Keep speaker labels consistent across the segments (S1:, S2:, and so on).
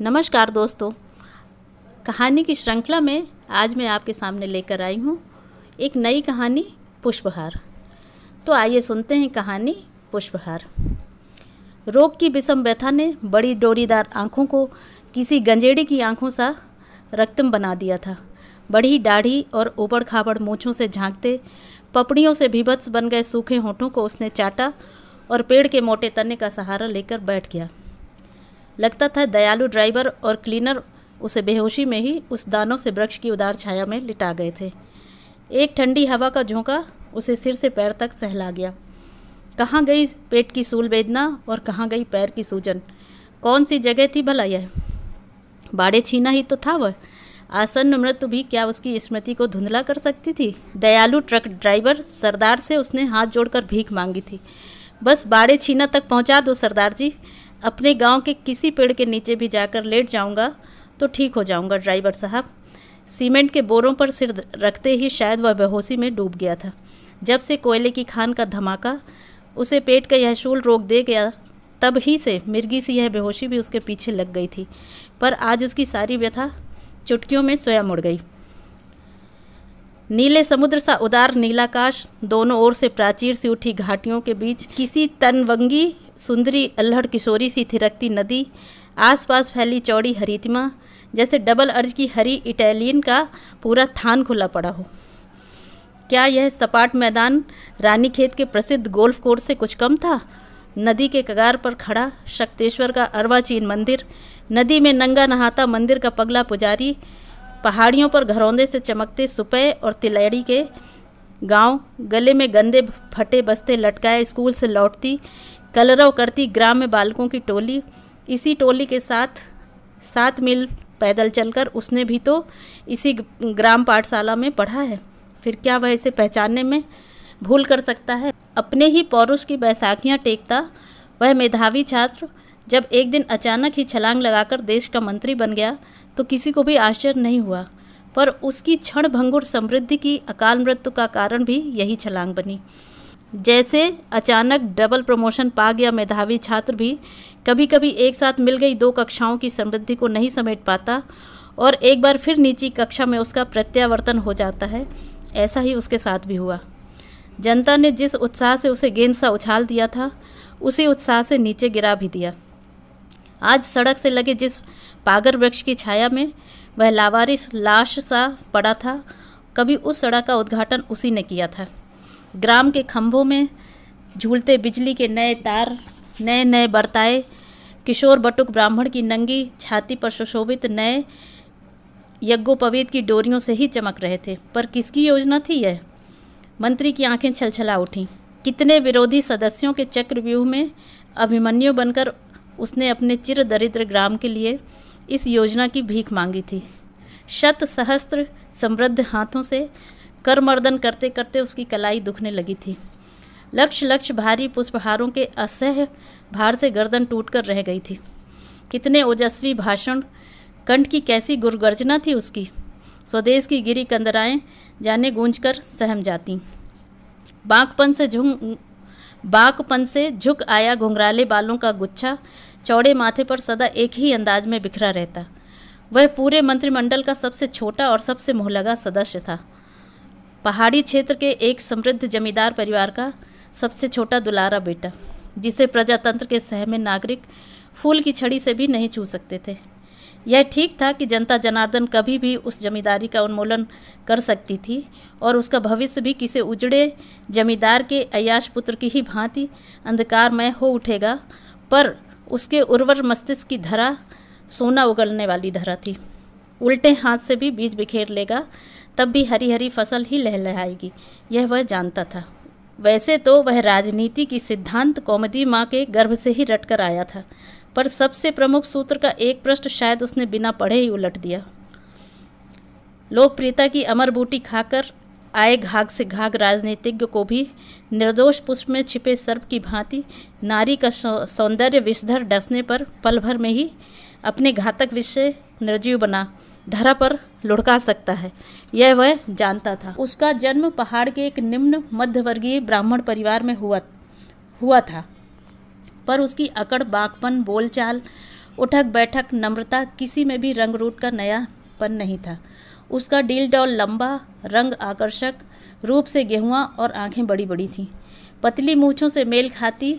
S1: नमस्कार दोस्तों कहानी की श्रृंखला में आज मैं आपके सामने लेकर आई हूँ एक नई कहानी पुष्पहार तो आइए सुनते हैं कहानी पुष्पहार रोग की विषम व्यथा ने बड़ी डोरीदार आँखों को किसी गंजेड़ी की आँखों सा रक्तम बना दिया था बड़ी दाढ़ी और ऊबड़ खाबड़ मूछों से झांकते पपड़ियों से भीभत्स बन गए सूखे होठों को उसने चाटा और पेड़ के मोटे तने का सहारा लेकर बैठ गया लगता था दयालु ड्राइवर और क्लीनर उसे बेहोशी में ही उस दानों से वृक्ष की उदार छाया में लिटा गए थे एक ठंडी हवा का झोंका उसे सिर से पैर तक सहला गया कहाँ गई पेट की सूल वेदना और कहाँ गई पैर की सूजन कौन सी जगह थी भला यह बाड़े छीना ही तो था वह आसन्न मृत्यु भी क्या उसकी स्मृति को धुंधला कर सकती थी दयालु ट्रक ड्राइवर सरदार से उसने हाथ जोड़कर भीख मांगी थी बस बाड़े छीना तक पहुंचा दो सरदार जी अपने गांव के किसी पेड़ के नीचे भी जाकर लेट जाऊंगा तो ठीक हो जाऊंगा ड्राइवर साहब सीमेंट के बोरों पर सिर रखते ही शायद वह बेहोशी में डूब गया था जब से कोयले की खान का धमाका उसे पेट का यह शूल रोक दे गया तब ही से मिर्गी सी यह बेहोशी भी उसके पीछे लग गई थी पर आज उसकी सारी व्यथा चुटकियों में सोया मुड़ गई नीले समुद्र सा उदार नीलाकाश दोनों ओर से प्राचीर से उठी घाटियों के बीच किसी तनवंगी सुंदरी अल्हड़ किशोरी सी थिरकती नदी आसपास फैली चौड़ी हरितिमा जैसे डबल अर्ज की हरी इटालियन का पूरा थान खुला पड़ा हो क्या यह सपाट मैदान रानी खेत के प्रसिद्ध गोल्फ कोर्स से कुछ कम था नदी के कगार पर खड़ा शक्तेश्वर का अरवाचीन मंदिर नदी में नंगा नहाता मंदिर का पगला पुजारी पहाड़ियों पर घरौंदे से चमकते सुपे और तिलैड़ी के गांव गले में गंदे फटे बस्ते लटकाए स्कूल से लौटती कलरव करती ग्राम्य बालकों की टोली इसी टोली के साथ सात मील पैदल चलकर उसने भी तो इसी ग्राम पाठशाला में पढ़ा है फिर क्या वह इसे पहचानने में भूल कर सकता है अपने ही पौरुष की बैसाखियाँ टेकता वह मेधावी छात्र जब एक दिन अचानक ही छलांग लगाकर देश का मंत्री बन गया तो किसी को भी आश्चर्य नहीं हुआ पर उसकी क्षण भंगुर समृद्धि की अकाल मृत्यु का कारण भी यही छलांग बनी जैसे अचानक डबल प्रमोशन पाग या मेधावी छात्र भी कभी कभी एक साथ मिल गई दो कक्षाओं की समृद्धि को नहीं समेट पाता और एक बार फिर नीची कक्षा में उसका प्रत्यावर्तन हो जाता है ऐसा ही उसके साथ भी हुआ जनता ने जिस उत्साह से उसे गेंद सा उछाल दिया था उसी उत्साह से नीचे गिरा भी दिया आज सड़क से लगे जिस पागर वृक्ष की छाया में वह लावारिश लाश सा पड़ा था कभी उस सड़क का उद्घाटन उसी ने किया था ग्राम के खंभों में झूलते बिजली के नए तार नए नए बर्ताए किशोर बटुक ब्राह्मण की नंगी छाती पर सुशोभित नए यज्ञोपवीत की डोरियों से ही चमक रहे थे पर किसकी योजना थी यह मंत्री की आंखें छलछला उठी कितने विरोधी सदस्यों के चक्रव्यूह में अभिमन्यु बनकर उसने अपने चिर दरिद्र ग्राम के लिए इस योजना की भीख मांगी थी शत सहस्त्र समृद्ध हाथों से करमर्दन करते करते उसकी कलाई दुखने लगी थी लक्ष लक्ष भारी पुष्पहारों के असह्य भार से गर्दन टूटकर रह गई थी कितने ओजस्वी भाषण कंठ की कैसी गुरगर्जना थी उसकी स्वदेश की गिरी कंदराएं जाने गूंज कर सहम जाती बाकपन से झुक बाकपन से झुक आया घुंघराले बालों का गुच्छा चौड़े माथे पर सदा एक ही अंदाज में बिखरा रहता वह पूरे मंत्रिमंडल का सबसे छोटा और सबसे मुहलगा सदस्य था पहाड़ी क्षेत्र के एक समृद्ध जमींदार परिवार का सबसे छोटा दुलारा बेटा जिसे प्रजातंत्र के में नागरिक फूल की छड़ी से भी नहीं छू सकते थे यह ठीक था कि जनता जनार्दन कभी भी उस जमींदारी का उन्मूलन कर सकती थी और उसका भविष्य भी किसी उजड़े जमींदार के अयाश पुत्र की ही भांति अंधकारमय हो उठेगा पर उसके उर्वर मस्तिष्क की धरा सोना उगलने वाली धरा थी उल्टे हाथ से भी बीज बिखेर लेगा तब भी हरी हरी फसल ही लहलहाएगी यह वह जानता था वैसे तो वह राजनीति की सिद्धांत कौमदी माँ के गर्भ से ही रटकर आया था पर सबसे प्रमुख सूत्र का एक प्रश्न शायद उसने बिना पढ़े ही उलट दिया लोकप्रियता की अमर बूटी खाकर आए घाघ से घाघ राजनीतिज्ञ को भी निर्दोष पुष्प में छिपे सर्प की भांति नारी का सौंदर्य विषधर डसने पर पल भर में ही अपने घातक विषय निर्जीव बना धरा पर लुढ़का सकता है यह वह जानता था उसका जन्म पहाड़ के एक निम्न मध्यवर्गीय ब्राह्मण परिवार में हुआ हुआ था पर उसकी अकड़ बागपन बोलचाल उठक बैठक नम्रता किसी में भी रंग रूट का नयापन नहीं था उसका डील डॉल लंबा रंग आकर्षक रूप से गेहुआ और आंखें बड़ी बड़ी थीं पतली मूछों से मेल खाती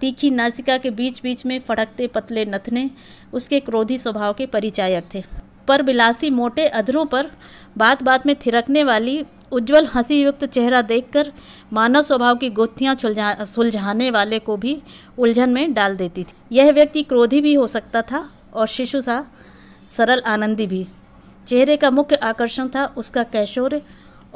S1: तीखी नासिका के बीच बीच में फड़कते पतले नथने उसके क्रोधी स्वभाव के परिचायक थे पर बिलासी मोटे अधरों पर बात बात में थिरकने वाली उज्जवल हंसी युक्त चेहरा देखकर मानव स्वभाव की गोथियाँ सुलझा सुलझाने वाले को भी उलझन में डाल देती थी यह व्यक्ति क्रोधी भी हो सकता था और शिशु सा सरल आनंदी भी चेहरे का मुख्य आकर्षण था उसका कैशोर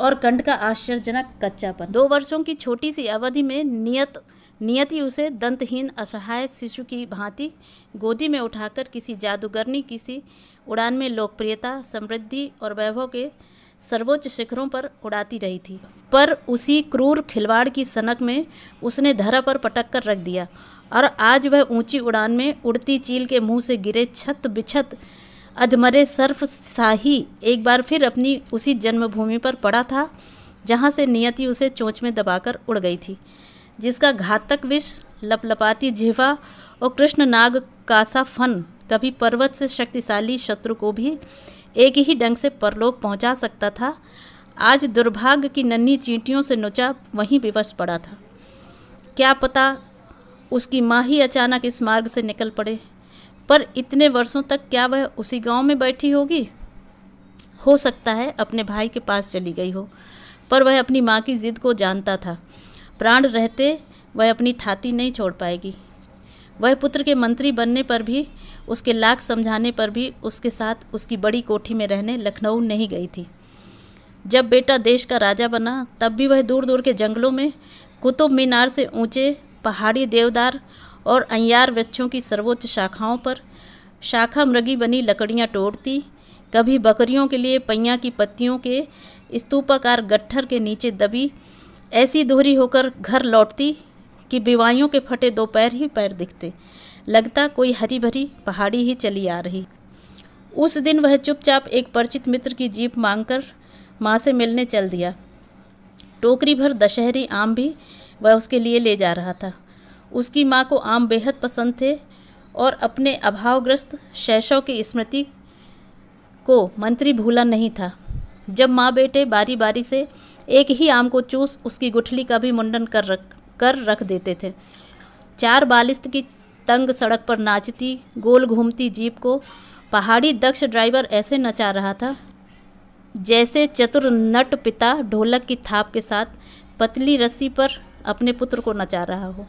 S1: और कंठ का आश्चर्यजनक कच्चापन दो वर्षों की छोटी सी अवधि में नियत नियति उसे दंतहीन असहाय शिशु की भांति गोदी में उठाकर किसी जादूगरनी किसी उड़ान में लोकप्रियता समृद्धि और वैभव के सर्वोच्च शिखरों पर उड़ाती रही थी पर उसी क्रूर खिलवाड़ की सनक में उसने धरा पर पटक कर रख दिया और आज वह ऊंची उड़ान में उड़ती चील के मुंह से गिरे छत बिछत अधमरे सर्फ शाही एक बार फिर अपनी उसी जन्मभूमि पर पड़ा था जहाँ से नियति उसे चोंच में दबाकर उड़ गई थी जिसका घातक विष लपलपाती जिहवा और नाग कासा फन कभी पर्वत से शक्तिशाली शत्रु को भी एक ही डंग से परलोक पहुंचा सकता था आज दुर्भाग्य की नन्ही चींटियों से नुचा वहीं विवश पड़ा था क्या पता उसकी माँ ही अचानक इस मार्ग से निकल पड़े पर इतने वर्षों तक क्या वह उसी गांव में बैठी होगी हो सकता है अपने भाई के पास चली गई हो पर वह अपनी माँ की ज़िद को जानता था प्राण रहते वह अपनी थाती नहीं छोड़ पाएगी वह पुत्र के मंत्री बनने पर भी उसके लाख समझाने पर भी उसके साथ उसकी बड़ी कोठी में रहने लखनऊ नहीं गई थी जब बेटा देश का राजा बना तब भी वह दूर दूर के जंगलों में कुतुब मीनार से ऊंचे पहाड़ी देवदार और अयार वृक्षों की सर्वोच्च शाखाओं पर शाखा मृगी बनी लकड़ियाँ टोड़ती कभी बकरियों के लिए पहिया की पत्तियों के स्तूपाकार गट्ठर के नीचे दबी ऐसी दोहरी होकर घर लौटती कि बिवाइयों के फटे दो पैर ही पैर दिखते लगता कोई हरी भरी पहाड़ी ही चली आ रही उस दिन वह चुपचाप एक परिचित मित्र की जीप मांगकर माँ से मिलने चल दिया टोकरी भर दशहरी आम भी वह उसके लिए ले जा रहा था उसकी माँ को आम बेहद पसंद थे और अपने अभावग्रस्त शैशव की स्मृति को मंत्री भूला नहीं था जब माँ बेटे बारी बारी से एक ही आम को चूस उसकी गुठली का भी मुंडन कर रख कर रख देते थे चार बालिस्त की तंग सड़क पर नाचती गोल घूमती जीप को पहाड़ी दक्ष ड्राइवर ऐसे नचा रहा था जैसे चतुर नट पिता ढोलक की थाप के साथ पतली रस्सी पर अपने पुत्र को नचा रहा हो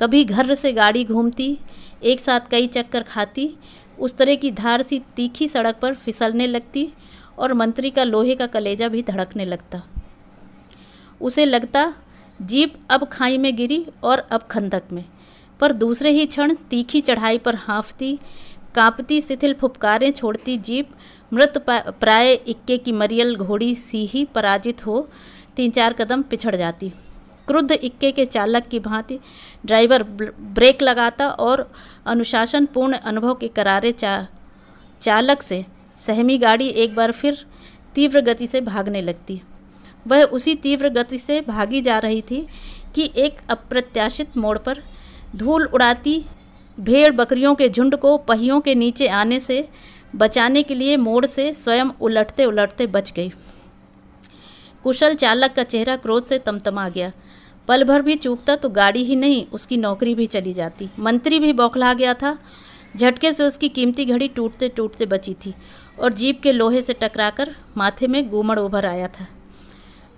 S1: कभी घर से गाड़ी घूमती एक साथ कई चक्कर खाती उस तरह की धार सी तीखी सड़क पर फिसलने लगती और मंत्री का लोहे का कलेजा भी धड़कने लगता उसे लगता जीप अब खाई में गिरी और अब खंदक में पर दूसरे ही क्षण तीखी चढ़ाई पर हाँफती कांपती शिथिल फुपकारें छोड़ती जीप मृत प्राय इक्के की मरियल घोड़ी सी ही पराजित हो तीन चार कदम पिछड़ जाती क्रुद्ध इक्के के चालक की भांति ड्राइवर ब्रेक लगाता और अनुशासनपूर्ण अनुभव के करारे चा, चालक से सहमी गाड़ी एक बार फिर तीव्र गति से भागने लगती वह उसी तीव्र गति से भागी जा रही थी कि एक अप्रत्याशित मोड़ पर धूल उड़ाती भेड़ बकरियों के झुंड को पहियों के नीचे आने से बचाने के लिए मोड़ से स्वयं उलटते उलटते बच गई कुशल चालक का चेहरा क्रोध से तमतमा गया पल भर भी चूकता तो गाड़ी ही नहीं उसकी नौकरी भी चली जाती मंत्री भी बौखला गया था झटके से उसकी कीमती घड़ी टूटते टूटते बची थी और जीप के लोहे से टकराकर माथे में गूमड़ उभर आया था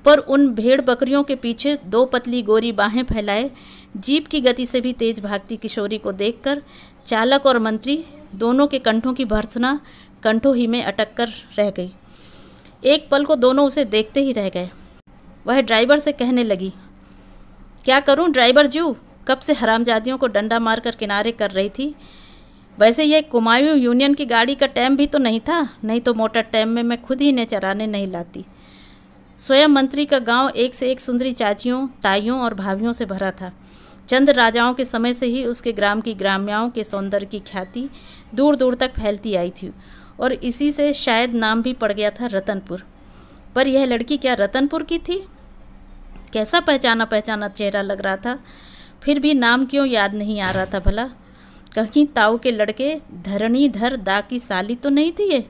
S1: पर उन भेड़ बकरियों के पीछे दो पतली गोरी बाहें फैलाए जीप की गति से भी तेज भागती किशोरी को देखकर चालक और मंत्री दोनों के कंठों की भर्सना कंठों ही में अटक कर रह गई एक पल को दोनों उसे देखते ही रह गए वह ड्राइवर से कहने लगी क्या करूं ड्राइवर जू कब से हरामजादियों को डंडा मारकर किनारे कर रही थी वैसे यह कुमायूं यूनियन की गाड़ी का टैम भी तो नहीं था नहीं तो मोटर टैम में मैं खुद ही इन्हें चराने नहीं लाती स्वयं मंत्री का गांव एक से एक सुंदरी चाचियों ताइयों और भाभीियों से भरा था चंद राजाओं के समय से ही उसके ग्राम की ग्राम्याओं के सौंदर्य की ख्याति दूर दूर तक फैलती आई थी और इसी से शायद नाम भी पड़ गया था रतनपुर पर यह लड़की क्या रतनपुर की थी कैसा पहचाना पहचाना चेहरा लग रहा था फिर भी नाम क्यों याद नहीं आ रहा था भला कहीं ताऊ के लड़के धरणीधर दा की साली तो नहीं थी ये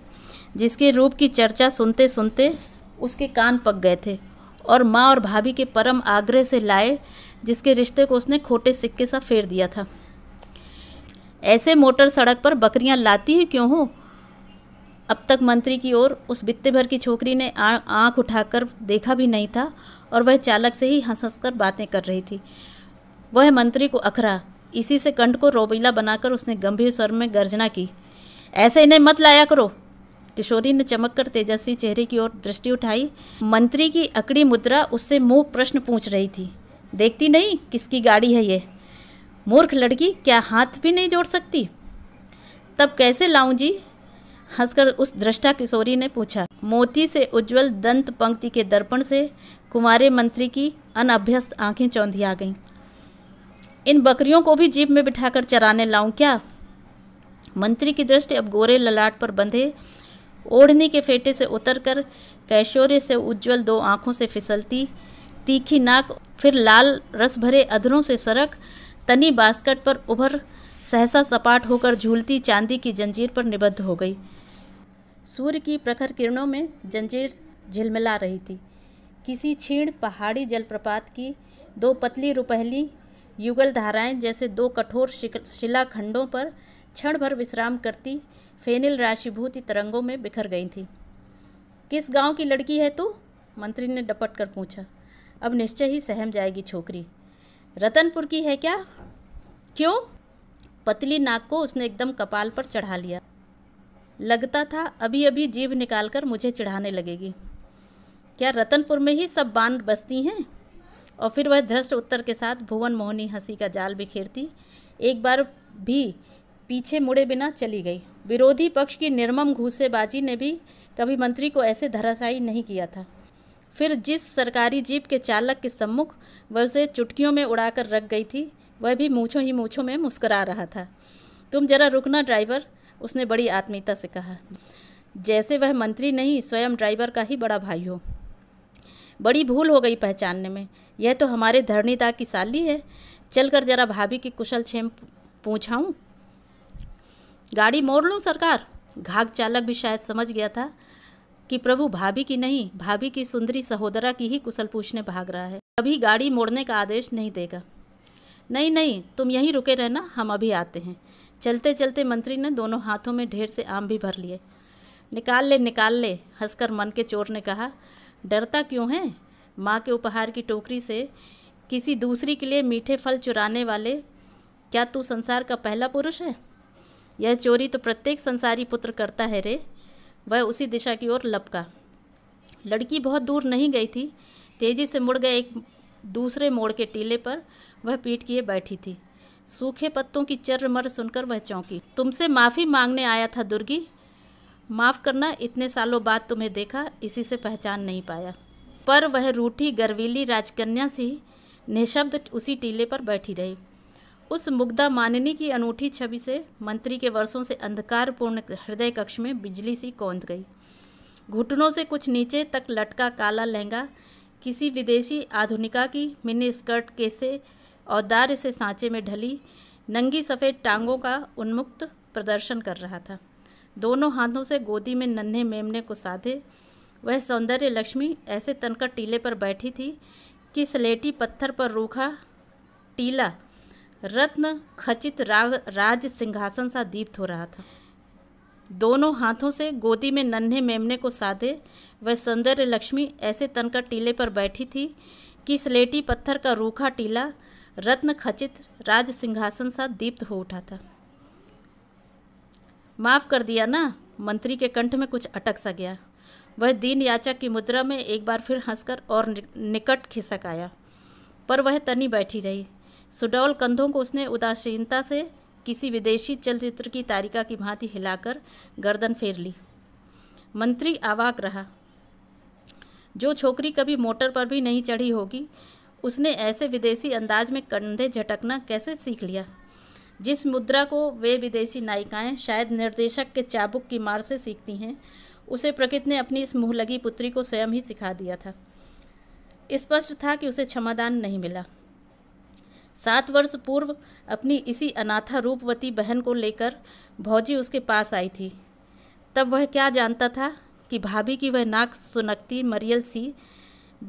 S1: जिसके रूप की चर्चा सुनते सुनते उसके कान पक गए थे और माँ और भाभी के परम आग्रह से लाए जिसके रिश्ते को उसने खोटे सिक्के सा फेर दिया था ऐसे मोटर सड़क पर बकरियां लाती ही क्यों हो अब तक मंत्री की ओर उस बित्ते भर की छोकरी ने आंख उठाकर देखा भी नहीं था और वह चालक से ही हंस हंस कर बातें कर रही थी वह मंत्री को अखरा इसी से कंठ को रोबीला बनाकर उसने गंभीर स्वर में गर्जना की ऐसे इन्हें मत लाया करो किशोरी ने चमक कर तेजस्वी चेहरे की ओर दृष्टि उठाई मंत्री की अकड़ी मुद्रा उससे मुंह प्रश्न पूछ रही थी देखती नहीं किसकी गाड़ी है ये मूर्ख लड़की क्या हाथ भी नहीं जोड़ सकती तब कैसे लाऊं जी हंसकर उस दृष्टा किशोरी ने पूछा मोती से उज्जवल दंत पंक्ति के दर्पण से कुमारे मंत्री की अनअभ्यस्त आंखें चौंधी आ गईं इन बकरियों को भी जीप में बिठाकर चराने लाऊं क्या मंत्री की दृष्टि अब गोरे ललाट पर बंधे ओढ़नी के फेटे से उतरकर कैशोर्य से उज्जवल दो आंखों से फिसलती तीखी नाक फिर लाल रस भरे अधरों से सरक तनी बास्कट पर उभर सहसा सपाट होकर झूलती चांदी की जंजीर पर निबद्ध हो गई सूर्य की प्रखर किरणों में जंजीर झिलमिला रही थी किसी क्षीण पहाड़ी जलप्रपात की दो पतली रुपहली युगल धाराएं जैसे दो कठोर शिलाखंडों पर क्षण भर विश्राम करती फेनिल राशिभूति तरंगों में बिखर गई थी किस गांव की लड़की है तू मंत्री ने डपट कर पूछा अब निश्चय ही सहम जाएगी छोकरी रतनपुर की है क्या क्यों पतली नाक को उसने एकदम कपाल पर चढ़ा लिया लगता था अभी अभी निकाल निकालकर मुझे चिढ़ाने लगेगी क्या रतनपुर में ही सब बांध बसती हैं और फिर वह धृष्ट उत्तर के साथ भुवन मोहनी हंसी का जाल बिखेरती एक बार भी पीछे मुड़े बिना चली गई विरोधी पक्ष की निर्मम घूसेबाजी ने भी कभी मंत्री को ऐसे धराशायी नहीं किया था फिर जिस सरकारी जीप के चालक के सम्मुख वह उसे चुटकियों में उड़ाकर रख गई थी वह भी मूछों ही मूछों में मुस्करा रहा था तुम जरा रुकना ड्राइवर उसने बड़ी आत्मीयता से कहा जैसे वह मंत्री नहीं स्वयं ड्राइवर का ही बड़ा भाई हो बड़ी भूल हो गई पहचानने में यह तो हमारे धरणीदा की साली है चल कर जरा भाभी की कुशल छेम पूछाऊँ गाड़ी मोड़ लूँ सरकार घाघ चालक भी शायद समझ गया था कि प्रभु भाभी की नहीं भाभी की सुंदरी सहोदरा की ही कुशल पूछने भाग रहा है कभी गाड़ी मोड़ने का आदेश नहीं देगा नहीं नहीं तुम यहीं रुके रहना हम अभी आते हैं चलते चलते मंत्री ने दोनों हाथों में ढेर से आम भी भर लिए निकाल ले निकाल ले हंसकर मन के चोर ने कहा डरता क्यों है माँ के उपहार की टोकरी से किसी दूसरी के लिए मीठे फल चुराने वाले क्या तू संसार का पहला पुरुष है यह चोरी तो प्रत्येक संसारी पुत्र करता है रे वह उसी दिशा की ओर लपका लड़की बहुत दूर नहीं गई थी तेज़ी से मुड़ गए एक दूसरे मोड़ के टीले पर वह पीट किए बैठी थी सूखे पत्तों की चर्रमर सुनकर वह चौंकी तुमसे माफ़ी मांगने आया था दुर्गी माफ़ करना इतने सालों बाद तुम्हें देखा इसी से पहचान नहीं पाया पर वह रूठी गर्वीली राजकन्या सी निःशब्द उसी टीले पर बैठी रही उस मुग्धा माननी की अनूठी छवि से मंत्री के वर्षों से अंधकारपूर्ण हृदय कक्ष में बिजली सी कौंद गई घुटनों से कुछ नीचे तक लटका काला लहंगा किसी विदेशी आधुनिका की मिनी स्कर्ट केसे औदार से सांचे में ढली नंगी सफ़ेद टांगों का उन्मुक्त प्रदर्शन कर रहा था दोनों हाथों से गोदी में नन्हे मेमने को साधे वह सौंदर्य लक्ष्मी ऐसे तनकर टीले पर बैठी थी कि स्लेटी पत्थर पर रूखा टीला रत्न खचित राग राज सिंहासन सा दीप्त हो रहा था दोनों हाथों से गोदी में नन्हे मेमने को साधे वह सौंदर्य लक्ष्मी ऐसे तनकर टीले पर बैठी थी कि स्लेटी पत्थर का रूखा टीला रत्न खचित राज सिंहासन सा दीप्त हो उठा था माफ़ कर दिया ना मंत्री के कंठ में कुछ अटक सा गया वह दीन याचा की मुद्रा में एक बार फिर हंसकर और निकट खिसक आया पर वह तनी बैठी रही सुडौल कंधों को उसने उदासीनता से किसी विदेशी चलचित्र की तारिका की भांति हिलाकर गर्दन फेर ली मंत्री आवाक रहा जो छोकरी कभी मोटर पर भी नहीं चढ़ी होगी उसने ऐसे विदेशी अंदाज में कंधे झटकना कैसे सीख लिया जिस मुद्रा को वे विदेशी नायिकाएं शायद निर्देशक के चाबुक की मार से सीखती हैं उसे प्रकृत ने अपनी इस मुँह लगी पुत्री को स्वयं ही सिखा दिया था स्पष्ट था कि उसे क्षमादान नहीं मिला सात वर्ष पूर्व अपनी इसी अनाथा रूपवती बहन को लेकर भौजी उसके पास आई थी तब वह क्या जानता था कि भाभी की वह नाक सुनकती मरियल सी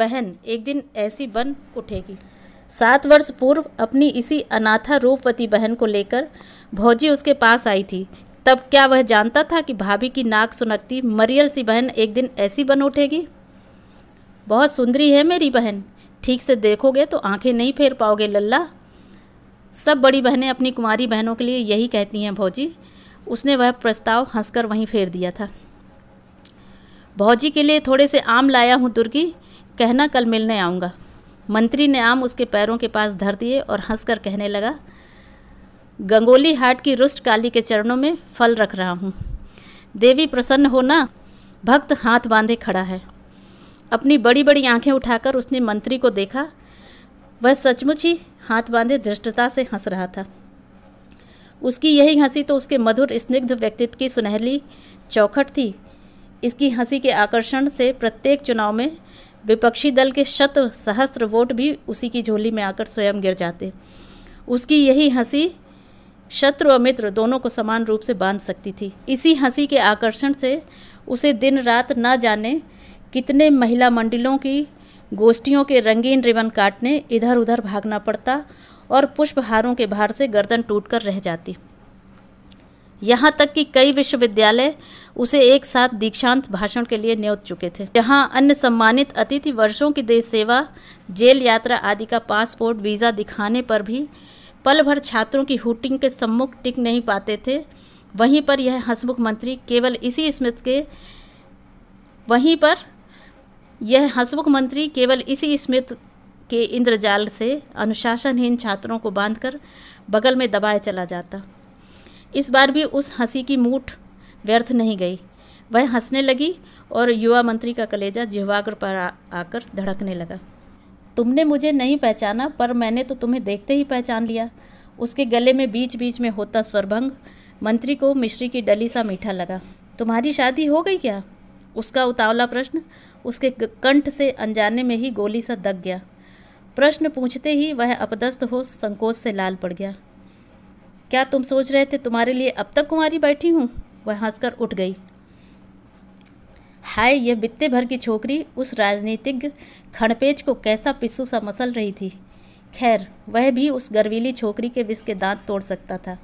S1: बहन एक दिन ऐसी बन उठेगी सात वर्ष पूर्व अपनी इसी अनाथा रूपवती बहन को लेकर भौजी उसके पास आई थी तब क्या वह जानता था कि भाभी की नाक सुनकती मरियल सी बहन एक दिन ऐसी बन उठेगी बहुत सुंदरी है मेरी बहन ठीक से देखोगे तो आंखें नहीं फेर पाओगे लल्ला सब बड़ी बहनें अपनी कुमारी बहनों के लिए यही कहती हैं भौजी उसने वह प्रस्ताव हंसकर वहीं फेर दिया था भौजी के लिए थोड़े से आम लाया हूँ तुर्की कहना कल मिलने आऊँगा मंत्री ने आम उसके पैरों के पास धर दिए और हंसकर कहने लगा गंगोली हाट की रुष्ट काली के चरणों में फल रख रहा हूँ देवी प्रसन्न होना भक्त हाथ बांधे खड़ा है अपनी बड़ी बड़ी आंखें उठाकर उसने मंत्री को देखा वह सचमुच ही हाथ बांधे धृष्टता से हंस रहा था उसकी यही हंसी तो उसके मधुर स्निग्ध व्यक्तित्व की सुनहरी चौखट थी इसकी हंसी के आकर्षण से प्रत्येक चुनाव में विपक्षी दल के शत सहस्त्र वोट भी उसी की झोली में आकर स्वयं गिर जाते उसकी यही हंसी शत्रु और मित्र दोनों को समान रूप से बांध सकती थी इसी हंसी के आकर्षण से उसे दिन रात न जाने कितने महिला मंडलों की गोष्ठियों के रंगीन रिबन काटने इधर उधर भागना पड़ता और पुष्पहारों के भार से गर्दन टूटकर रह जाती यहाँ तक कि कई विश्वविद्यालय उसे एक साथ दीक्षांत भाषण के लिए न्योत चुके थे यहाँ अन्य सम्मानित अतिथि वर्षों की देश सेवा जेल यात्रा आदि का पासपोर्ट वीज़ा दिखाने पर भी पल भर छात्रों की हुटिंग के सम्मुख टिक नहीं पाते थे वहीं पर यह हंसमुख मंत्री केवल इसी स्मृत के वहीं पर यह हंसमुख मंत्री केवल इसी स्मित के इंद्रजाल से अनुशासनहीन छात्रों को बांधकर बगल में दबाए चला जाता इस बार भी उस हंसी की मूठ व्यर्थ नहीं गई वह हंसने लगी और युवा मंत्री का कलेजा जिहवाग्र पर आकर धड़कने लगा तुमने मुझे नहीं पहचाना पर मैंने तो तुम्हें देखते ही पहचान लिया उसके गले में बीच बीच में होता स्वरभंग मंत्री को मिश्री की डली सा मीठा लगा तुम्हारी शादी हो गई क्या उसका उतावला प्रश्न उसके कंठ से अनजाने में ही गोली सा दग गया प्रश्न पूछते ही वह अपदस्त हो संकोच से लाल पड़ गया क्या तुम सोच रहे थे तुम्हारे लिए अब तक कुमारी बैठी हूँ वह हंसकर उठ गई हाय यह बित्ते भर की छोकरी उस राजनीतिज्ञ खड़पेज को कैसा पिस्सू सा मसल रही थी खैर वह भी उस गर्वीली छोकरी के विष के दांत तोड़ सकता था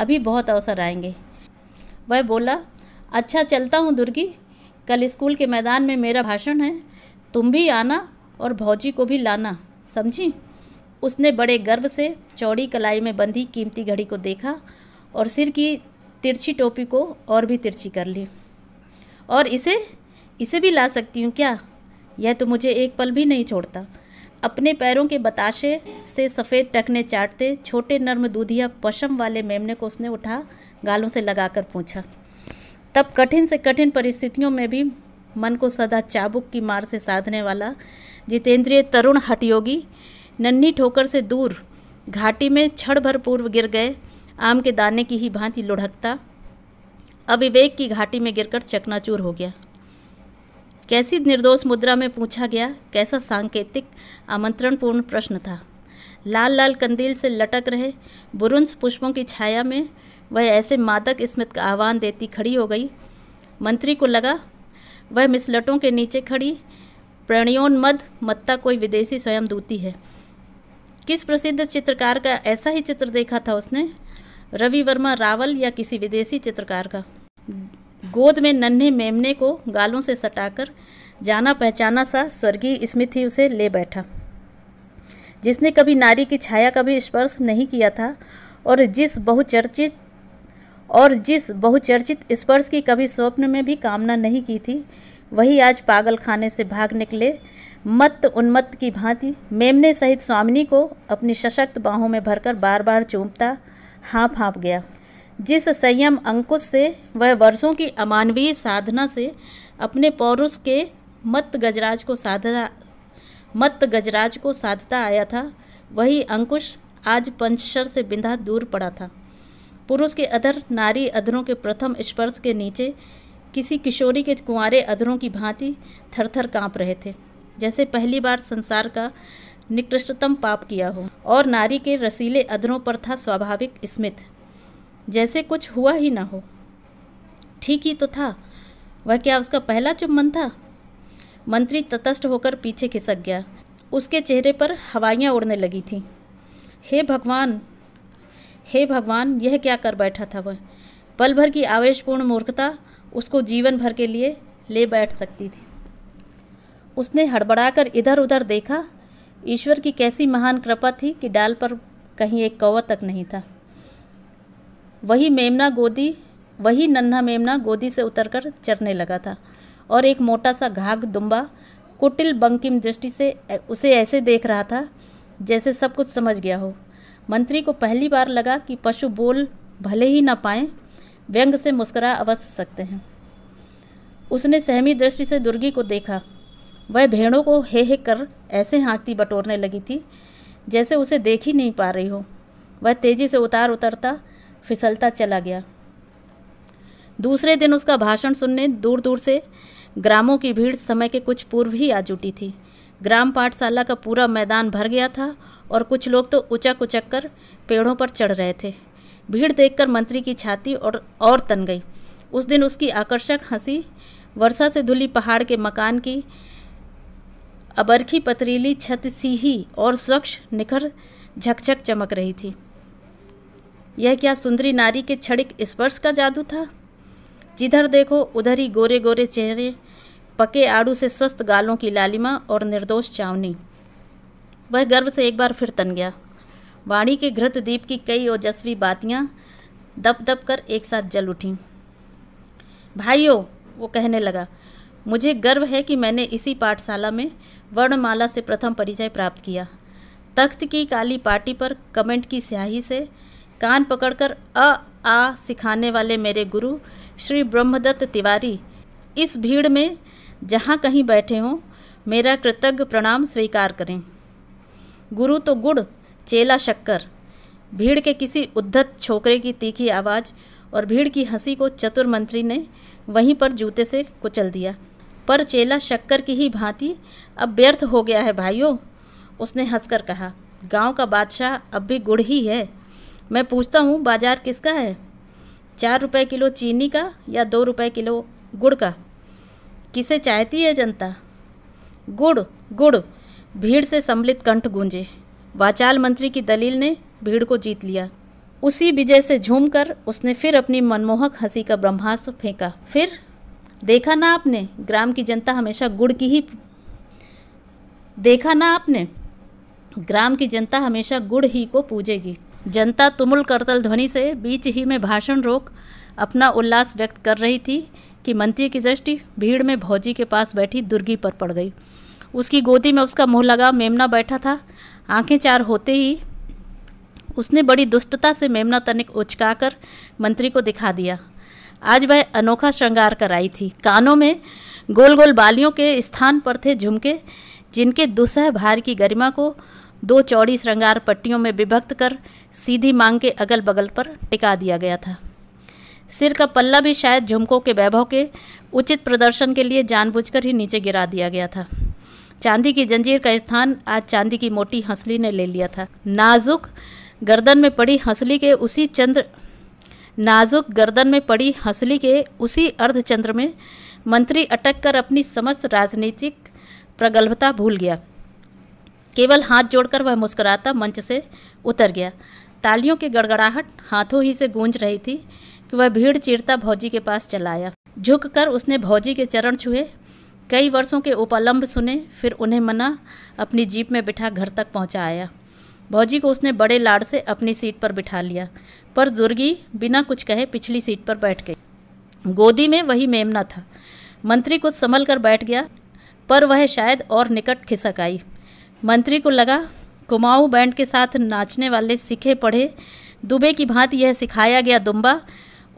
S1: अभी बहुत अवसर आएंगे वह बोला अच्छा चलता हूँ दुर्गी कल स्कूल के मैदान में मेरा भाषण है तुम भी आना और भौजी को भी लाना समझी उसने बड़े गर्व से चौड़ी कलाई में बंधी कीमती घड़ी को देखा और सिर की तिरछी टोपी को और भी तिरछी कर ली और इसे इसे भी ला सकती हूँ क्या यह तो मुझे एक पल भी नहीं छोड़ता अपने पैरों के बताशे से सफ़ेद टकने चाटते छोटे नर्म दूधिया पशम वाले मेमने को उसने उठा गालों से लगाकर पूछा तब कठिन से कठिन परिस्थितियों में भी मन को सदा चाबुक की मार से साधने वाला जितेंद्रिय तरुण हटयोगी नन्ही ठोकर से दूर घाटी में क्षण भर पूर्व गिर गए आम के दाने की ही भांति लुढ़कता अविवेक की घाटी में गिरकर चकनाचूर हो गया कैसी निर्दोष मुद्रा में पूछा गया कैसा सांकेतिक आमंत्रणपूर्ण प्रश्न था लाल लाल कंदील से लटक रहे बुरुंस पुष्पों की छाया में वह ऐसे मादक स्मित का आह्वान देती खड़ी हो गई मंत्री को लगा वह मिसलटों के नीचे खड़ी प्रणयोन्मद मत्ता कोई विदेशी स्वयं दूती है किस प्रसिद्ध चित्रकार का ऐसा ही चित्र देखा था उसने रवि वर्मा रावल या किसी विदेशी चित्रकार का गोद में नन्हे मेमने को गालों से सटाकर जाना पहचाना सा स्वर्गीय स्मित ही उसे ले बैठा जिसने कभी नारी की छाया का भी स्पर्श नहीं किया था और जिस बहुचर्चित और जिस बहुचर्चित स्पर्श की कभी स्वप्न में भी कामना नहीं की थी वही आज पागल खाने से भाग निकले मत उन्मत्त की भांति मेमने सहित स्वामिनी को अपनी सशक्त बाहों में भरकर बार बार चूमता हाँप हाँप गया जिस संयम अंकुश से वह वर्षों की अमानवीय साधना से अपने पौरुष के मत गजराज को साधता मत गजराज को साधता आया था वही अंकुश आज पंचशर से बिंधा दूर पड़ा था पुरुष के अधर नारी अधरों के प्रथम स्पर्श के नीचे किसी किशोरी के कुंवारे अधरों की भांति थरथर कांप रहे थे जैसे पहली बार संसार का निकृष्टतम पाप किया हो और नारी के रसीले अधरों पर था स्वाभाविक स्मित जैसे कुछ हुआ ही ना हो ठीक ही तो था वह क्या उसका पहला चुम्बन था मंत्री तटस्थ होकर पीछे खिसक गया उसके चेहरे पर हवाइयाँ उड़ने लगी थीं हे भगवान हे भगवान यह क्या कर बैठा था वह पल भर की आवेशपूर्ण मूर्खता उसको जीवन भर के लिए ले बैठ सकती थी उसने हड़बड़ाकर इधर उधर देखा ईश्वर की कैसी महान कृपा थी कि डाल पर कहीं एक कौवा तक नहीं था वही मेमना गोदी वही नन्हा मेमना गोदी से उतरकर चरने लगा था और एक मोटा सा घाघ दुम्बा कुटिल बंकिम दृष्टि से उसे ऐसे देख रहा था जैसे सब कुछ समझ गया हो मंत्री को पहली बार लगा कि पशु बोल भले ही ना पाए व्यंग से मुस्करा अवश्य सकते हैं उसने सहमी दृष्टि से दुर्गी को देखा वह भेड़ों को हे हे कर ऐसे हाँकती बटोरने लगी थी जैसे उसे देख ही नहीं पा रही हो वह तेज़ी से उतार उतरता फिसलता चला गया दूसरे दिन उसका भाषण सुनने दूर दूर से ग्रामों की भीड़ समय के कुछ पूर्व ही आ जुटी थी ग्राम पाठशाला का पूरा मैदान भर गया था और कुछ लोग तो उचक उचक कर पेड़ों पर चढ़ रहे थे भीड़ देखकर मंत्री की छाती और और तन गई उस दिन उसकी आकर्षक हंसी वर्षा से धुली पहाड़ के मकान की अबरखी पतरीली छत सी ही और स्वच्छ निखर झकझक चमक रही थी यह क्या सुंदरी नारी के क्षणिक स्पर्श का जादू था जिधर देखो उधर ही गोरे गोरे चेहरे पके आड़ू से स्वस्थ गालों की लालिमा और निर्दोष चावनी वह गर्व से एक बार फिर तन गया वाणी के घृत दीप की कई ओजस्वी बातियाँ दप दप कर एक साथ जल उठी भाइयों वो कहने लगा मुझे गर्व है कि मैंने इसी पाठशाला में वर्णमाला से प्रथम परिचय प्राप्त किया तख्त की काली पाटी पर कमेंट की स्याही से कान पकड़कर अ आ सिखाने वाले मेरे गुरु श्री ब्रह्मदत्त तिवारी इस भीड़ में जहाँ कहीं बैठे हों मेरा कृतज्ञ प्रणाम स्वीकार करें गुरु तो गुड़ चेला शक्कर भीड़ के किसी उद्धत छोकरे की तीखी आवाज़ और भीड़ की हंसी को चतुर मंत्री ने वहीं पर जूते से कुचल दिया पर चेला शक्कर की ही भांति अब व्यर्थ हो गया है भाइयों उसने हंसकर कहा गांव का बादशाह अब भी गुड़ ही है मैं पूछता हूँ बाजार किसका है चार रुपये किलो चीनी का या दो रुपये किलो गुड़ का किसे चाहती है जनता गुड़ गुड़ भीड़ से सम्मिलित कंठ गूंजे वाचाल मंत्री की दलील ने भीड़ को जीत लिया उसी विजय से झूमकर उसने फिर अपनी मनमोहक हंसी का ब्रह्मास्त्र फेंका फिर देखा ना आपने ग्राम की जनता हमेशा गुड़ की ही देखा ना आपने ग्राम की जनता हमेशा गुड़ ही को पूजेगी जनता तुमुल करतल ध्वनि से बीच ही में भाषण रोक अपना उल्लास व्यक्त कर रही थी कि मंत्री की दृष्टि भीड़ में भौजी के पास बैठी दुर्गी पर पड़ गई उसकी गोदी में उसका मुंह लगा मेमना बैठा था आंखें चार होते ही उसने बड़ी दुष्टता से मेमना तनिक उचकाकर मंत्री को दिखा दिया आज वह अनोखा श्रृंगार कर आई थी कानों में गोल गोल बालियों के स्थान पर थे झुमके जिनके दुसह भार की गरिमा को दो चौड़ी श्रृंगार पट्टियों में विभक्त कर सीधी मांग के अगल बगल पर टिका दिया गया था सिर का पल्ला भी शायद झुमकों के वैभव के उचित प्रदर्शन के लिए जानबूझकर ही नीचे गिरा दिया गया था चांदी की जंजीर का स्थान आज चांदी की मोटी हंसली ने ले लिया था नाजुक गर्दन में पड़ी हंसली के उसी चंद्र नाजुक गर्दन में पड़ी हंसली के उसी अर्धचंद्र में मंत्री अटक कर अपनी समस्त राजनीतिक प्रगल्भता भूल गया केवल हाथ जोड़कर वह मुस्कुराता मंच से उतर गया तालियों की गड़गड़ाहट हाथों ही से गूंज रही थी कि वह भीड़ चीरता भौजी के पास चलाया झुक कर उसने भौजी के चरण छुए कई वर्षों के उपालंब सुने फिर उन्हें मना अपनी जीप में बिठा घर तक पहुंचाया भौजी को उसने बड़े लाड से अपनी सीट पर बिठा लिया पर दुर्गी बिना कुछ कहे पिछली सीट पर बैठ गई गोदी में वही मेमना था मंत्री कुछ संभल कर बैठ गया पर वह शायद और निकट खिसक आई मंत्री को लगा कुमाऊँ बैंड के साथ नाचने वाले सीखे पढ़े दुबे की भांति यह सिखाया गया दुम्बा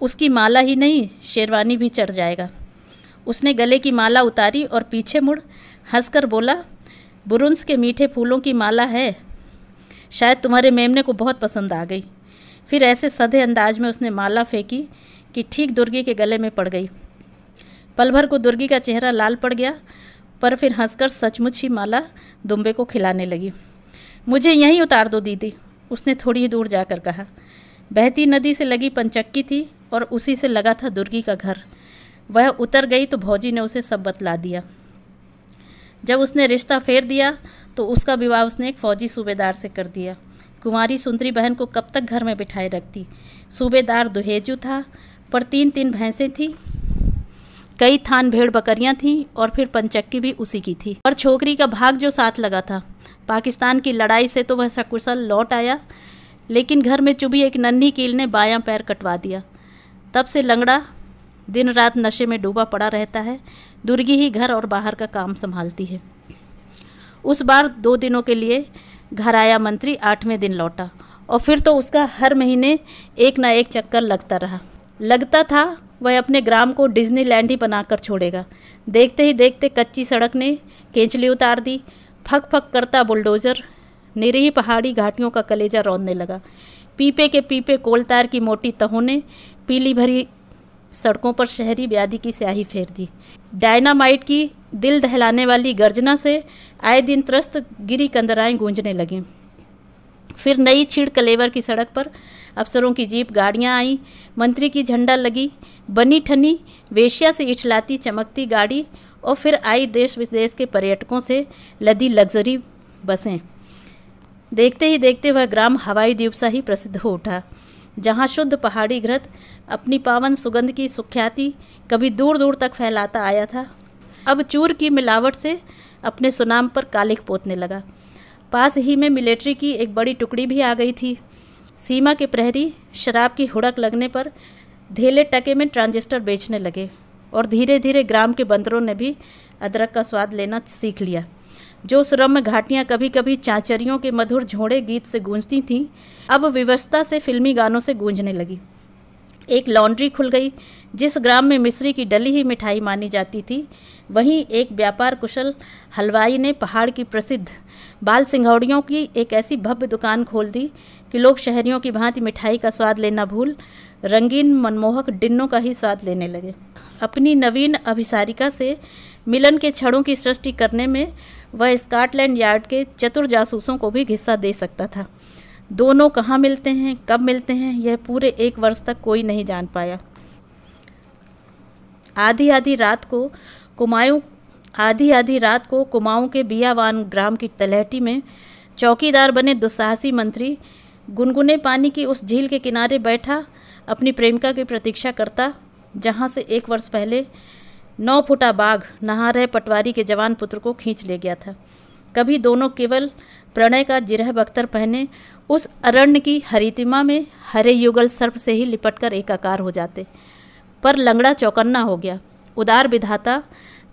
S1: उसकी माला ही नहीं शेरवानी भी चढ़ जाएगा उसने गले की माला उतारी और पीछे मुड़ हंसकर बोला बुरुंस के मीठे फूलों की माला है शायद तुम्हारे मेमने को बहुत पसंद आ गई फिर ऐसे सधे अंदाज में उसने माला फेंकी कि ठीक दुर्गी के गले में पड़ गई पल भर को दुर्गी का चेहरा लाल पड़ गया पर फिर हंसकर सचमुच ही माला दुम्बे को खिलाने लगी मुझे यहीं उतार दो दीदी उसने थोड़ी ही दूर जाकर कहा बहती नदी से लगी पंचक्की थी और उसी से लगा था दुर्गी का घर वह उतर गई तो भौजी ने उसे सब बतला दिया जब उसने रिश्ता फेर दिया तो उसका विवाह उसने एक फौजी सूबेदार से कर दिया कुमारी सुंदरी बहन को कब तक घर में बिठाए रखती सूबेदार दुहेजू था पर तीन तीन भैंसें थीं कई थान भेड़ बकरियां थीं और फिर पंचक्की भी उसी की थी पर छोकरी का भाग जो साथ लगा था पाकिस्तान की लड़ाई से तो वह सकुशल लौट आया लेकिन घर में चुभी एक नन्ही कील ने बायां पैर कटवा दिया तब से लंगड़ा दिन रात नशे में डूबा पड़ा रहता है दुर्गी ही घर और बाहर का काम संभालती है उस बार दो दिनों के लिए घर आया मंत्री आठवें दिन लौटा और फिर तो उसका हर महीने एक ना एक चक्कर लगता रहा लगता था वह अपने ग्राम को डिज्नीलैंड ही बनाकर छोड़ेगा देखते ही देखते कच्ची सड़क ने केंचली उतार दी फक फक करता बुलडोज़र निरीह पहाड़ी घाटियों का कलेजा रौंदने लगा पीपे के पीपे कोलतार की मोटी तहों ने पीली भरी सड़कों पर शहरी व्याधि की स्याही फेर दी डायनामाइट की दिल दहलाने वाली गर्जना से आए दिन त्रस्त गिरी कंदराएं गूंजने लगीं फिर नई छिड़ कलेवर की सड़क पर अफसरों की जीप गाड़ियां आईं मंत्री की झंडा लगी बनी ठनी वेशिया से इछलाती चमकती गाड़ी और फिर आई देश विदेश के पर्यटकों से लदी लग्जरी बसें देखते ही देखते वह ग्राम हवाई द्वीप सा ही प्रसिद्ध हो उठा जहाँ शुद्ध पहाड़ी घृत अपनी पावन सुगंध की सुख्याति कभी दूर दूर तक फैलाता आया था अब चूर की मिलावट से अपने सुनाम पर कालिख पोतने लगा पास ही में मिलिट्री की एक बड़ी टुकड़ी भी आ गई थी सीमा के प्रहरी शराब की हुड़क लगने पर धेले टके में ट्रांजिस्टर बेचने लगे और धीरे धीरे ग्राम के बंदरों ने भी अदरक का स्वाद लेना सीख लिया जो सुरम में घाटियाँ कभी कभी चाचरियों के मधुर झोड़े गीत से गूंजती थीं अब विवस्था से फिल्मी गानों से गूंजने लगी एक लॉन्ड्री खुल गई जिस ग्राम में मिस्री की डली ही मिठाई मानी जाती थी वहीं एक व्यापार कुशल हलवाई ने पहाड़ की प्रसिद्ध बाल सिंघौड़ियों की एक ऐसी भव्य दुकान खोल दी कि लोग शहरियों की भांति मिठाई का स्वाद लेना भूल रंगीन मनमोहक डिन्नों का ही स्वाद लेने लगे अपनी नवीन अभिसारिका से मिलन के क्षणों की सृष्टि करने में वह स्कॉटलैंड यार्ड के चतुर जासूसों को भी हिस्सा दे सकता था दोनों कहाँ मिलते हैं कब मिलते हैं यह पूरे एक वर्ष तक कोई नहीं जान पाया आधी आधी रात को कुमायूं आधी आधी रात को कुमाऊं के बियावान ग्राम की तलहटी में चौकीदार बने दुस्साहसी मंत्री गुनगुने पानी की उस झील के किनारे बैठा अपनी प्रेमिका की प्रतीक्षा करता जहाँ से एक वर्ष पहले नौ फुटा बाघ नहा रहे पटवारी के जवान पुत्र को खींच ले गया था कभी दोनों केवल प्रणय का जिरह बख्तर पहने उस अरण्य की हरितिमा में हरे युगल सर्प से ही लिपट कर एकाकार हो जाते पर लंगड़ा चौकन्ना हो गया उदार विधाता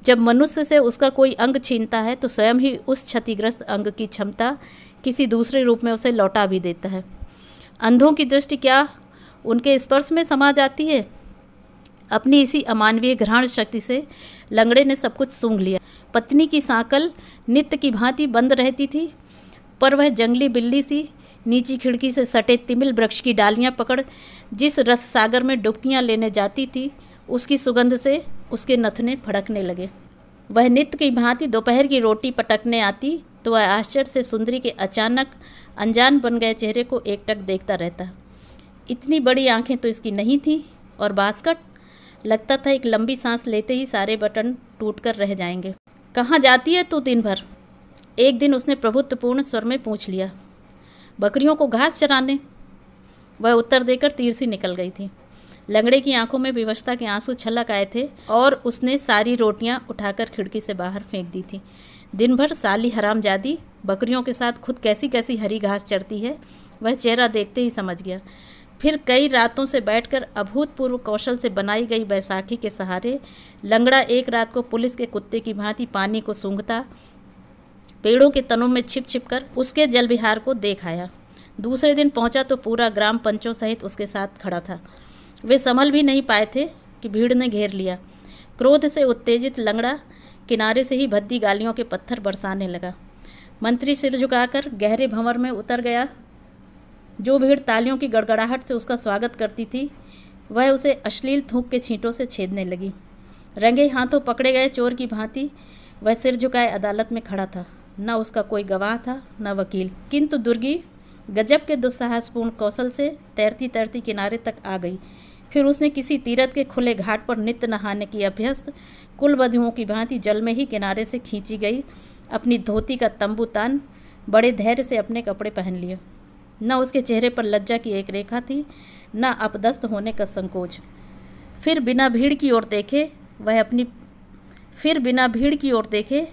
S1: जब मनुष्य से उसका कोई अंग छीनता है तो स्वयं ही उस क्षतिग्रस्त अंग की क्षमता किसी दूसरे रूप में उसे लौटा भी देता है अंधों की दृष्टि क्या उनके स्पर्श में समा जाती है अपनी इसी अमानवीय घृण शक्ति से लंगड़े ने सब कुछ सूंघ लिया पत्नी की सांकल नित्य की भांति बंद रहती थी पर वह जंगली बिल्ली सी नीची खिड़की से सटे तिमिल वृक्ष की डालियां पकड़ जिस रस सागर में डुबकियां लेने जाती थी उसकी सुगंध से उसके नथने फड़कने लगे वह नित्य की भांति दोपहर की रोटी पटकने आती तो वह आश्चर्य से सुंदरी के अचानक अनजान बन गए चेहरे को एकटक देखता रहता इतनी बड़ी आंखें तो इसकी नहीं थी और बास्कट लगता था एक लंबी सांस लेते ही सारे बटन टूट कर रह जाएंगे कहाँ जाती है तू दिन भर एक दिन उसने प्रभुत्वपूर्ण स्वर में पूछ लिया बकरियों को घास चराने वह उत्तर देकर तीर सी निकल गई थी लंगड़े की आंखों में विवशता के आंसू छलक आए थे और उसने सारी रोटियां उठाकर खिड़की से बाहर फेंक दी थी दिन भर साली हराम जादी बकरियों के साथ खुद कैसी कैसी हरी घास चढ़ती है वह चेहरा देखते ही समझ गया फिर कई रातों से बैठकर अभूतपूर्व कौशल से बनाई गई बैसाखी के सहारे लंगड़ा एक रात को पुलिस के कुत्ते की भांति पानी को सूंघता पेड़ों के तनों में छिप छिप कर उसके जल विहार को देख आया दूसरे दिन पहुंचा तो पूरा ग्राम पंचों सहित उसके साथ खड़ा था वे संभल भी नहीं पाए थे कि भीड़ ने घेर लिया क्रोध से उत्तेजित लंगड़ा किनारे से ही भद्दी गालियों के पत्थर बरसाने लगा मंत्री सिर झुकाकर गहरे भंवर में उतर गया जो भीड़ तालियों की गड़गड़ाहट से उसका स्वागत करती थी वह उसे अश्लील थूक के छींटों से छेदने लगी रंगे हाथों पकड़े गए चोर की भांति वह सिर झुकाए अदालत में खड़ा था न उसका कोई गवाह था न वकील किंतु दुर्गी गजब के दुस्साहसपूर्ण कौशल से तैरती तैरती किनारे तक आ गई फिर उसने किसी तीरथ के खुले घाट पर नित्य नहाने की अभ्यस्त कुलबधुओं की भांति जल में ही किनारे से खींची गई अपनी धोती का तंबू तान बड़े धैर्य से अपने कपड़े पहन लिए न उसके चेहरे पर लज्जा की एक रेखा थी न अपदस्त होने का संकोच फिर बिना भीड़ की ओर देखे वह अपनी फिर बिना भीड़ की ओर देखे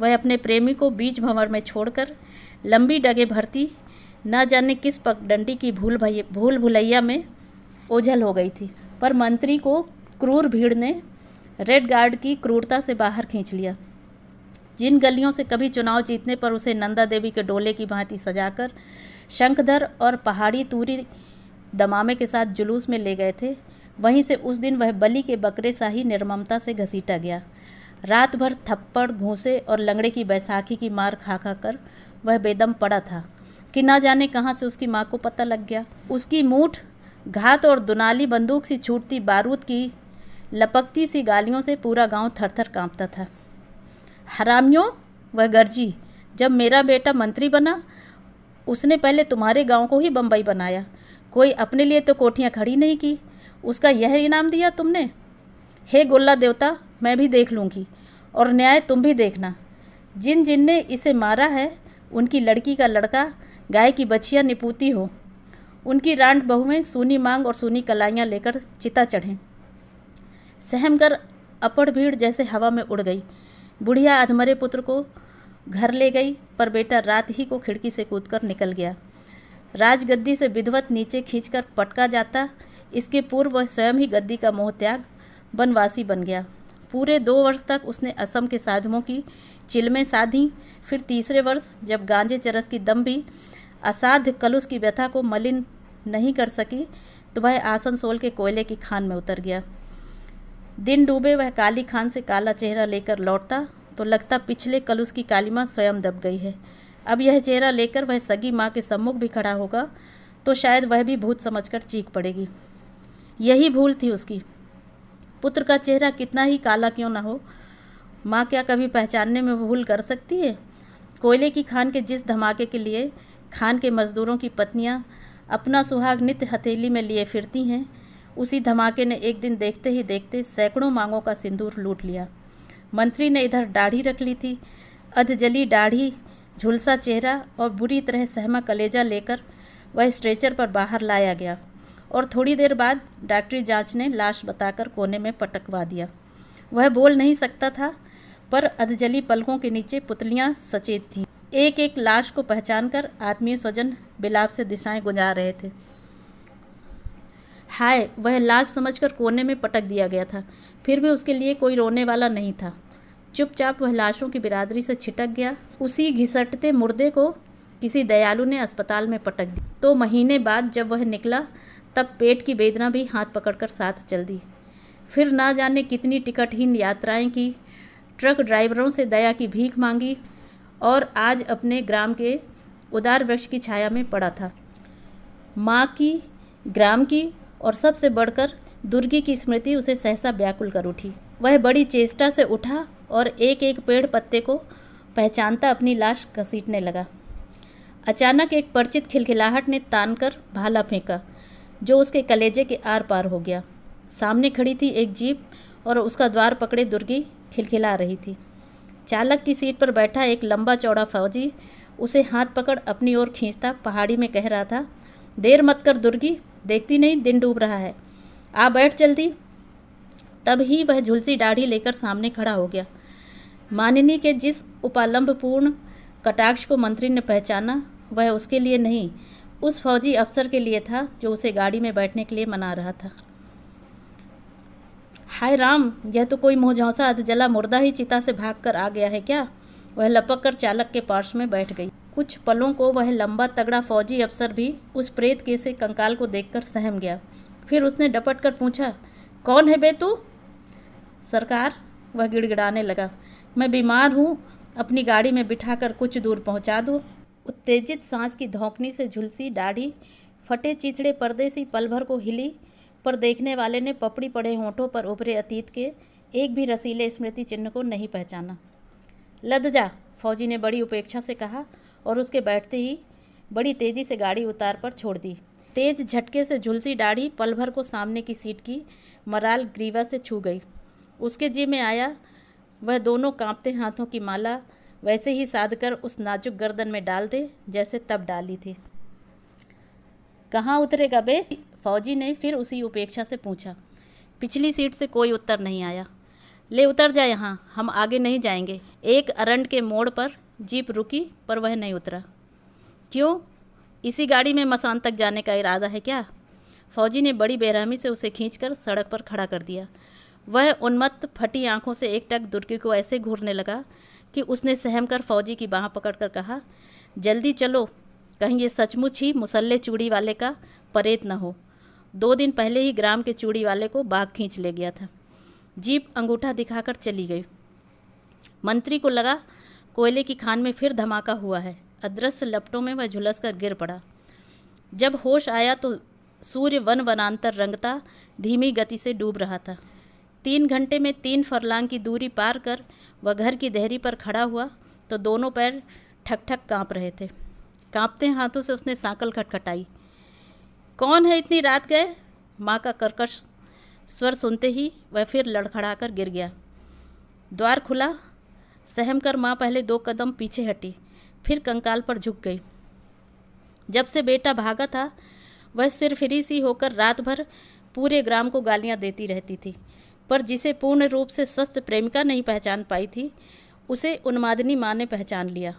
S1: वह अपने प्रेमी को बीच भंवर में छोड़कर लंबी डगे भरती न जाने किस पगडंडी की भूल भैया भूल भुलैया में ओझल हो गई थी पर मंत्री को क्रूर भीड़ ने रेड गार्ड की क्रूरता से बाहर खींच लिया जिन गलियों से कभी चुनाव जीतने पर उसे नंदा देवी के डोले की भांति सजाकर शंखधर और पहाड़ी तूरी दमामे के साथ जुलूस में ले गए थे वहीं से उस दिन वह बलि के बकरे सा ही निर्ममता से घसीटा गया रात भर थप्पड़ घूसे और लंगड़े की बैसाखी की मार खा खा कर वह बेदम पड़ा था कि ना जाने कहाँ से उसकी माँ को पता लग गया उसकी मूठ घात और दुनाली बंदूक सी छूटती बारूद की लपकती सी गालियों से पूरा गांव थरथर कांपता था हरामियों वह गर्जी जब मेरा बेटा मंत्री बना उसने पहले तुम्हारे गांव को ही बम्बई बनाया कोई अपने लिए तो कोठियाँ खड़ी नहीं की उसका यह इनाम दिया तुमने हे गोल्ला देवता मैं भी देख लूँगी और न्याय तुम भी देखना जिन जिन ने इसे मारा है उनकी लड़की का लड़का गाय की बछिया निपूती हो उनकी रांड बहुएं सूनी मांग और सूनी कलाइयाँ लेकर चिता चढ़ें सहम कर अपड़ भीड़ जैसे हवा में उड़ गई बुढ़िया अधमरे पुत्र को घर ले गई पर बेटा रात ही को खिड़की से कूदकर निकल गया राजगद्दी से विधवत नीचे खींचकर पटका जाता इसके पूर्व वह स्वयं ही गद्दी का मोह त्याग वनवासी बन गया पूरे दो वर्ष तक उसने असम के साधुओं की चिलमें साधी फिर तीसरे वर्ष जब गांजे चरस की दम भी असाध्य कलुष की व्यथा को मलिन नहीं कर सकी तो वह आसनसोल के कोयले की खान में उतर गया दिन डूबे वह काली खान से काला चेहरा लेकर लौटता तो लगता पिछले कल उसकी माँ स्वयं दब गई है अब यह चेहरा लेकर वह सगी माँ के सम्मुख भी खड़ा होगा तो शायद वह भी भूत समझकर चीख पड़ेगी यही भूल थी उसकी पुत्र का चेहरा कितना ही काला क्यों ना हो माँ क्या कभी पहचानने में भूल कर सकती है कोयले की खान के जिस धमाके के लिए खान के मज़दूरों की पत्नियाँ अपना सुहाग नित्य हथेली में लिए फिरती हैं उसी धमाके ने एक दिन देखते ही देखते सैकड़ों मांगों का सिंदूर लूट लिया मंत्री ने इधर दाढ़ी रख ली थी अधजली दाढ़ी झुलसा चेहरा और बुरी तरह सहमा कलेजा लेकर वह स्ट्रेचर पर बाहर लाया गया और थोड़ी देर बाद डॉक्टरी जांच ने लाश बताकर कोने में पटकवा दिया वह बोल नहीं सकता था पर अधजली पलकों के नीचे पुतलियां सचेत थीं एक एक लाश को पहचानकर आत्मीय स्वजन बिलाव से दिशाएं गुंजा रहे थे हाय वह लाज समझकर कोने में पटक दिया गया था फिर भी उसके लिए कोई रोने वाला नहीं था चुपचाप वह लाशों की बिरादरी से छिटक गया उसी घिसटते मुर्दे को किसी दयालु ने अस्पताल में पटक दी तो महीने बाद जब वह निकला तब पेट की वेदना भी हाथ पकड़कर साथ चल दी फिर ना जाने कितनी टिकटहीन यात्राएं की ट्रक ड्राइवरों से दया की भीख मांगी और आज अपने ग्राम के उदार वृक्ष की छाया में पड़ा था माँ की ग्राम की और सबसे बढ़कर दुर्गी की स्मृति उसे सहसा व्याकुल कर उठी वह बड़ी चेष्टा से उठा और एक एक पेड़ पत्ते को पहचानता अपनी लाश घसीटने लगा अचानक एक परिचित खिलखिलाहट ने तान कर भाला फेंका जो उसके कलेजे के आर पार हो गया सामने खड़ी थी एक जीप और उसका द्वार पकड़े दुर्गी खिलखिला रही थी चालक की सीट पर बैठा एक लंबा चौड़ा फौजी उसे हाथ पकड़ अपनी ओर खींचता पहाड़ी में कह रहा था देर मत कर दुर्गी देखती नहीं दिन डूब रहा है आ बैठ जल्दी तब ही वह झुलसी दाढ़ी लेकर सामने खड़ा हो गया माननी के जिस उपालंबपूर्ण कटाक्ष को मंत्री ने पहचाना वह उसके लिए नहीं उस फौजी अफसर के लिए था जो उसे गाड़ी में बैठने के लिए मना रहा था हाय राम यह तो कोई मोहझौसा अधजला मुर्दा ही चिता से भाग कर आ गया है क्या वह लपक कर चालक के पार्श में बैठ गई कुछ पलों को वह लंबा तगड़ा फौजी अफसर भी उस प्रेत के से कंकाल को देखकर सहम गया फिर उसने डपट कर पूछा कौन है बे तू सरकार वह गिड़गिड़ाने लगा मैं बीमार हूँ अपनी गाड़ी में बिठाकर कुछ दूर पहुँचा दो उत्तेजित सांस की धोकनी से झुलसी दाढ़ी फटे चिचड़े पर्दे सी पल भर को हिली पर देखने वाले ने पपड़ी पड़े होंठों पर उभरे अतीत के एक भी रसीले स्मृति चिन्ह को नहीं पहचाना लद जा फौजी ने बड़ी उपेक्षा से कहा और उसके बैठते ही बड़ी तेज़ी से गाड़ी उतार पर छोड़ दी तेज झटके से झुलसी दाढ़ी पल भर को सामने की सीट की मराल ग्रीवा से छू गई उसके जी में आया वह दोनों कांपते हाथों की माला वैसे ही साध कर उस नाजुक गर्दन में डाल दे जैसे तब डाली थी कहाँ उतरेगा बे फौजी ने फिर उसी उपेक्षा से पूछा पिछली सीट से कोई उत्तर नहीं आया ले उतर जा यहाँ हम आगे नहीं जाएंगे एक अरंड के मोड़ पर जीप रुकी पर वह नहीं उतरा क्यों इसी गाड़ी में मसान तक जाने का इरादा है क्या फौजी ने बड़ी बेरहमी से उसे खींचकर सड़क पर खड़ा कर दिया वह उन्मत्त फटी आंखों से एकटक दुर्गी को ऐसे घूरने लगा कि उसने सहम कर फौजी की बाह पकड़कर कहा जल्दी चलो कहीं ये सचमुच ही मुसल्ले चूड़ी वाले का परेत न हो दो दिन पहले ही ग्राम के चूड़ी वाले को बाघ खींच ले गया था जीप अंगूठा दिखाकर चली गई मंत्री को लगा कोयले की खान में फिर धमाका हुआ है अदृश्य लपटों में वह झुलस कर गिर पड़ा जब होश आया तो सूर्य वन वनांतर रंगता धीमी गति से डूब रहा था तीन घंटे में तीन फरलांग की दूरी पार कर वह घर की देहरी पर खड़ा हुआ तो दोनों पैर ठक ठक काँप रहे थे कांपते हाथों से उसने सांकल खटखटाई कौन है इतनी रात गए माँ का कर्कश स्वर सुनते ही वह फिर लड़खड़ाकर गिर गया द्वार खुला सहमकर माँ पहले दो कदम पीछे हटी फिर कंकाल पर झुक गई जब से बेटा भागा था वह सिरफिरी सी होकर रात भर पूरे ग्राम को गालियाँ देती रहती थी पर जिसे पूर्ण रूप से स्वस्थ प्रेमिका नहीं पहचान पाई थी उसे उन्मादिनी माँ ने पहचान लिया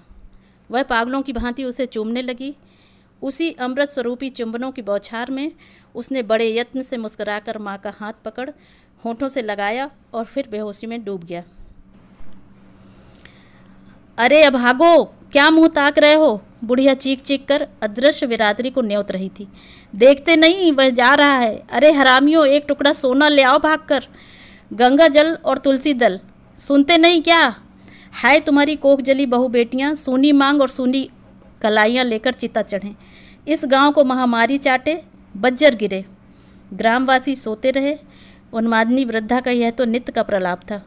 S1: वह पागलों की भांति उसे चूमने लगी उसी अमृत स्वरूपी चुंबनों की बौछार में उसने बड़े यत्न से मुस्कुराकर माँ का हाथ पकड़ होठों से लगाया और फिर बेहोशी में डूब गया अरे अब भागो क्या मुंह ताक रहे हो बुढ़िया चीख चीख कर अदृश्य बिरादरी को न्योत रही थी देखते नहीं वह जा रहा है अरे हरामियों एक टुकड़ा सोना ले आओ भाग कर गंगा जल और तुलसी दल सुनते नहीं क्या हाय तुम्हारी कोख जली बहु बेटियाँ सोनी मांग और सूनी कलाइयाँ लेकर चिता चढ़ें इस गांव को महामारी चाटे बज्जर गिरे ग्रामवासी सोते रहे उन्मादनी वृद्धा का यह तो नित्य का प्रलाप था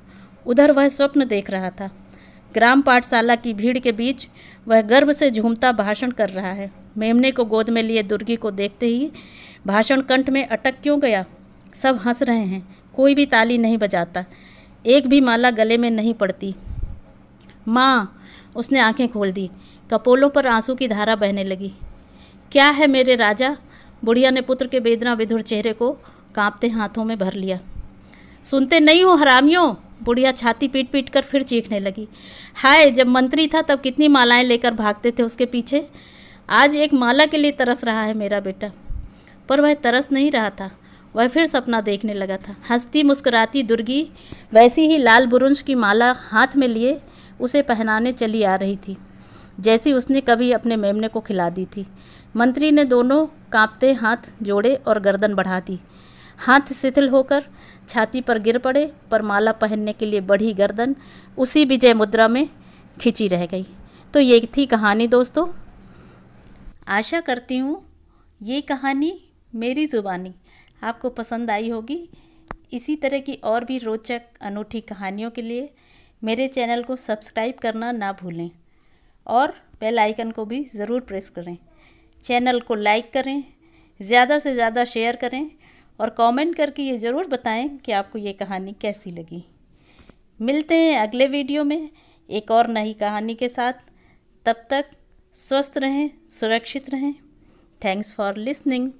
S1: उधर वह स्वप्न देख रहा था ग्राम पाठशाला की भीड़ के बीच वह गर्व से झूमता भाषण कर रहा है मेमने को गोद में लिए दुर्गी को देखते ही भाषण कंठ में अटक क्यों गया सब हंस रहे हैं कोई भी ताली नहीं बजाता एक भी माला गले में नहीं पड़ती माँ उसने आंखें खोल दी कपोलों पर आंसू की धारा बहने लगी क्या है मेरे राजा बुढ़िया ने पुत्र के बेदना विधुर चेहरे को कांपते हाथों में भर लिया सुनते नहीं हो हरामियों बुढ़िया छाती पीट पीट कर फिर चीखने लगी हाय जब मंत्री था तब कितनी मालाएं लेकर भागते थे उसके पीछे आज एक माला के लिए तरस रहा है मेरा बेटा पर वह तरस नहीं रहा था वह फिर सपना देखने लगा था हंसती मुस्कुराती दुर्गी वैसी ही लाल बुरुंश की माला हाथ में लिए उसे पहनाने चली आ रही थी जैसी उसने कभी अपने मेमने को खिला दी थी मंत्री ने दोनों कांपते हाथ जोड़े और गर्दन बढ़ा दी हाथ शिथिल होकर छाती पर गिर पड़े पर माला पहनने के लिए बढ़ी गर्दन उसी विजय मुद्रा में खिंची रह गई तो ये थी कहानी दोस्तों आशा करती हूँ ये कहानी मेरी ज़ुबानी आपको पसंद आई होगी इसी तरह की और भी रोचक अनूठी कहानियों के लिए मेरे चैनल को सब्सक्राइब करना ना भूलें और बेल आइकन को भी ज़रूर प्रेस करें चैनल को लाइक करें ज़्यादा से ज़्यादा शेयर करें और कमेंट करके ये ज़रूर बताएं कि आपको ये कहानी कैसी लगी मिलते हैं अगले वीडियो में एक और नई कहानी के साथ तब तक स्वस्थ रहें सुरक्षित रहें थैंक्स फॉर लिसनिंग